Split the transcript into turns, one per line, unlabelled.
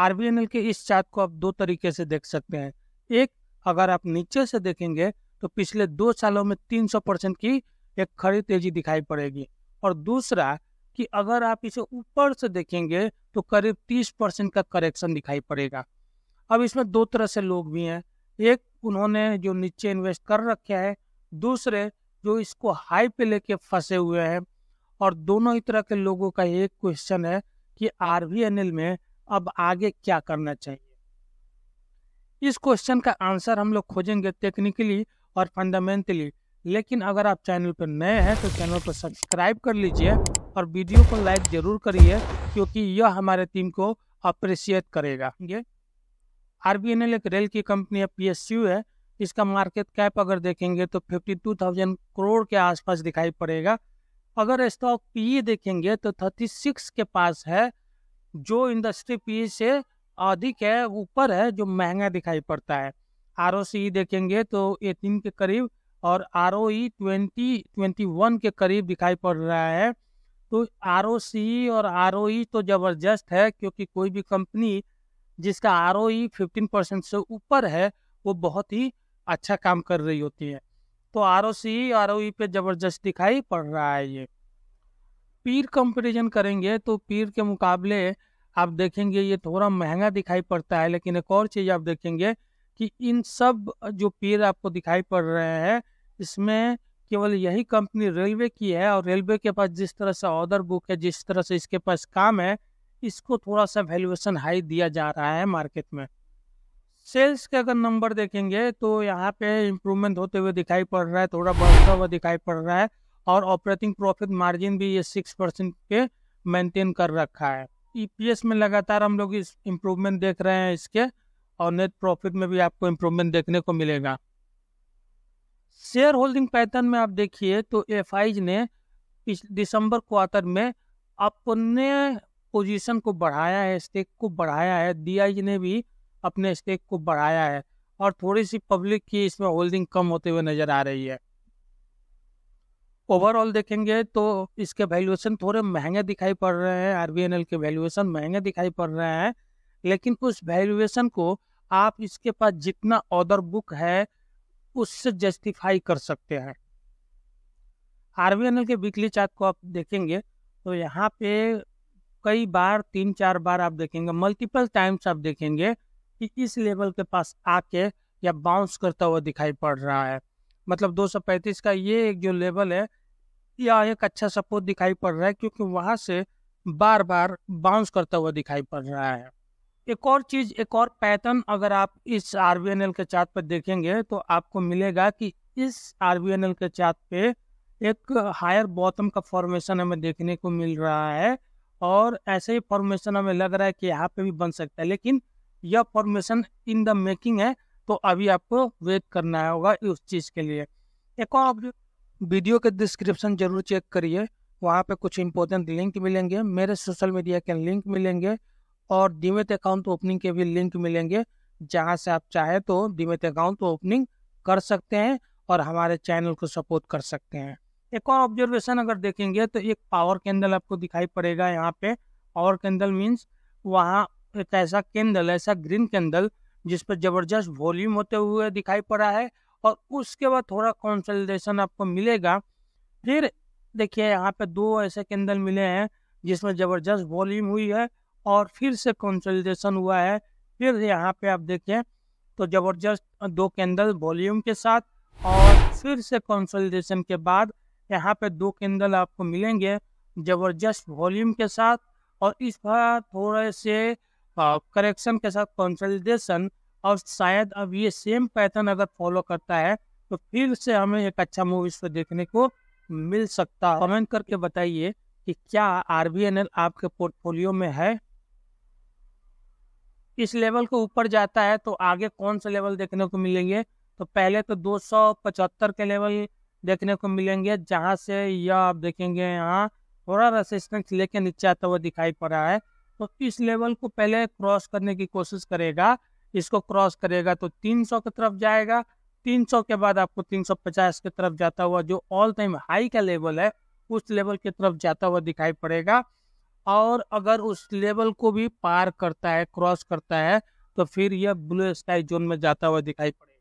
RBNL के इस chart को आप दो तरीके से देख सकते हैं एक अगर आप नीचे से देखेंगे तो पिछले दो सालों में तीन सौ परसेंट की एक खड़ी तेजी दिखाई पड़ेगी और दूसरा कि अगर आप इसे ऊपर से देखेंगे तो करीब तीस परसेंट का करेक्शन दिखाई पड़ेगा अब इसमें दो तरह से लोग भी हैं एक उन्होंने जो नीचे इन्वेस्ट कर रखे है दूसरे जो इसको हाई पे लेके फंसे हुए हैं और दोनों ही तरह के लोगों का एक क्वेश्चन है कि आर में अब आगे क्या करना चाहिए इस क्वेश्चन का आंसर हम लोग खोजेंगे टेक्निकली और फंडामेंटली लेकिन अगर आप चैनल पर नए हैं तो चैनल को सब्सक्राइब कर लीजिए और वीडियो को लाइक ज़रूर करिए क्योंकि यह हमारे टीम को अप्रिसिएट करेगा ये आर बी एन एल एक रेल की कंपनी है पी एस यू है इसका मार्केट कैप अगर देखेंगे तो फिफ्टी टू थाउजेंड करोड़ के आसपास दिखाई पड़ेगा अगर स्टॉक पी e देखेंगे तो थर्टी सिक्स के पास है जो इंडस्ट्री पी से अधिक है ऊपर है जो महंगा दिखाई पड़ता है आर e देखेंगे तो एटीन के करीब और R O twenty twenty one के करीब दिखाई पड़ रहा है तो आर e और आर e तो ज़बरदस्त है क्योंकि कोई भी कंपनी जिसका आर ओ फिफ्टीन परसेंट से ऊपर है वो बहुत ही अच्छा काम कर रही होती है तो R O C R O पे ज़बरदस्त दिखाई पड़ रहा है ये पीर कंपैरिजन करेंगे तो पीर के मुकाबले आप देखेंगे ये थोड़ा महंगा दिखाई पड़ता है लेकिन एक और चीज़ आप देखेंगे कि इन सब जो पीर आपको दिखाई पड़ रहे हैं इसमें केवल यही कंपनी रेलवे की है और रेलवे के पास जिस तरह से ऑर्डर बुक है जिस तरह से इसके पास काम है इसको थोड़ा सा वैल्यूएशन हाई दिया जा रहा है मार्केट में सेल्स के अगर नंबर देखेंगे तो यहाँ पे इम्प्रूवमेंट होते हुए दिखाई पड़ रहा है थोड़ा बढ़ता हुआ दिखाई पड़ रहा है और ऑपरेटिंग प्रॉफिट मार्जिन भी ये सिक्स परसेंट के मेंटेन कर रखा है ईपीएस में लगातार हम लोग इस इम्प्रूवमेंट देख रहे हैं इसके और नेट प्रॉफिट में भी आपको इम्प्रूवमेंट देखने को मिलेगा शेयर होल्डिंग पैटर्न में आप देखिए तो एफ ने दिसंबर क्वार्टर में अपने पोजीशन को बढ़ाया है स्टेक को बढ़ाया है डी ने भी अपने स्टेक को बढ़ाया है और थोड़ी सी पब्लिक की इसमें होल्डिंग कम होते हुए नजर आ रही है ओवरऑल देखेंगे तो इसके वैल्यूएशन थोड़े महंगे दिखाई पड़ रहे हैं एल के वैल्यूएशन महंगे दिखाई पड़ रहे हैं लेकिन उस वैल्यूएशन को आप इसके पास जितना ऑर्डर बुक है उससे जस्टिफाई कर सकते हैं एल के वीकली चार्ट को आप देखेंगे तो यहाँ पे कई बार तीन चार बार आप देखेंगे मल्टीपल टाइम्स आप देखेंगे कि इस लेवल के पास आके या बाउंस करता हुआ दिखाई पड़ रहा है मतलब 235 का ये एक जो लेवल है यह एक अच्छा सपोर्ट दिखाई पड़ रहा है क्योंकि वहां से बार बार बाउंस करता हुआ दिखाई पड़ रहा है एक और चीज एक और पैटर्न अगर आप इस आर के चार्ट पर देखेंगे तो आपको मिलेगा कि इस आर के चार्ट पे एक हायर बॉटम का फॉर्मेशन हमें देखने को मिल रहा है और ऐसे ही फॉर्मेशन हमें लग रहा है कि यहाँ पे भी बन सकता है लेकिन यह फॉर्मेशन इन द मेकिंग है तो अभी आपको वेट करना होगा उस चीज़ के लिए एक और वीडियो के डिस्क्रिप्शन जरूर चेक करिए वहाँ पे कुछ इंपॉर्टेंट लिंक मिलेंगे मेरे सोशल मीडिया के लिंक मिलेंगे और डिमेट अकाउंट ओपनिंग के भी लिंक मिलेंगे जहाँ से आप चाहे तो डिमेट अकाउंट ओपनिंग कर सकते हैं और हमारे चैनल को सपोर्ट कर सकते हैं एक और ऑब्जर्वेशन अगर देखेंगे तो एक पावर कैंडल आपको दिखाई पड़ेगा यहाँ पे पावर कैंडल मीन्स वहाँ एक ऐसा कैंडल ऐसा ग्रीन कैंडल जिस पर जबरदस्त वॉल्यूम होते हुए दिखाई पड़ा है और उसके बाद थोड़ा कंसल्टेशन आपको मिलेगा फिर देखिए यहाँ पे दो ऐसे कैंडल मिले हैं जिसमें ज़बरदस्त वॉल्यूम हुई है और फिर से कंसल्टेशन हुआ है फिर यहाँ पे आप देखें तो ज़बरदस्त दो कैंडल वॉल्यूम के साथ और फिर से कंसल्टेशन के बाद यहाँ पे दो कैंडल आपको मिलेंगे ज़बरदस्त वॉल्यूम के साथ और इस बार थोड़े से करेक्शन के साथ कंसल्टेशन और शायद अब ये सेम पैटर्न अगर फॉलो करता है तो फिर से हमें एक अच्छा मूवी पे देखने को मिल सकता है कमेंट करके बताइए कि क्या आर आपके पोर्टफोलियो में है इस लेवल को ऊपर जाता है तो आगे कौन से लेवल देखने को मिलेंगे तो पहले तो दो के लेवल देखने को मिलेंगे जहां से यह आप देखेंगे यहाँ थोड़ा रेसिस्टेंस लेके नीचे आता हुआ दिखाई पड़ रहा है तो इस लेवल को पहले क्रॉस करने की कोशिश करेगा इसको क्रॉस करेगा तो 300 की तरफ जाएगा 300 के बाद आपको 350 की तरफ जाता हुआ जो ऑल टाइम हाई का लेवल है उस लेवल की तरफ जाता हुआ दिखाई पड़ेगा और अगर उस लेवल को भी पार करता है क्रॉस करता है तो फिर यह ब्लू स्काई जोन में जाता हुआ दिखाई पड़ेगा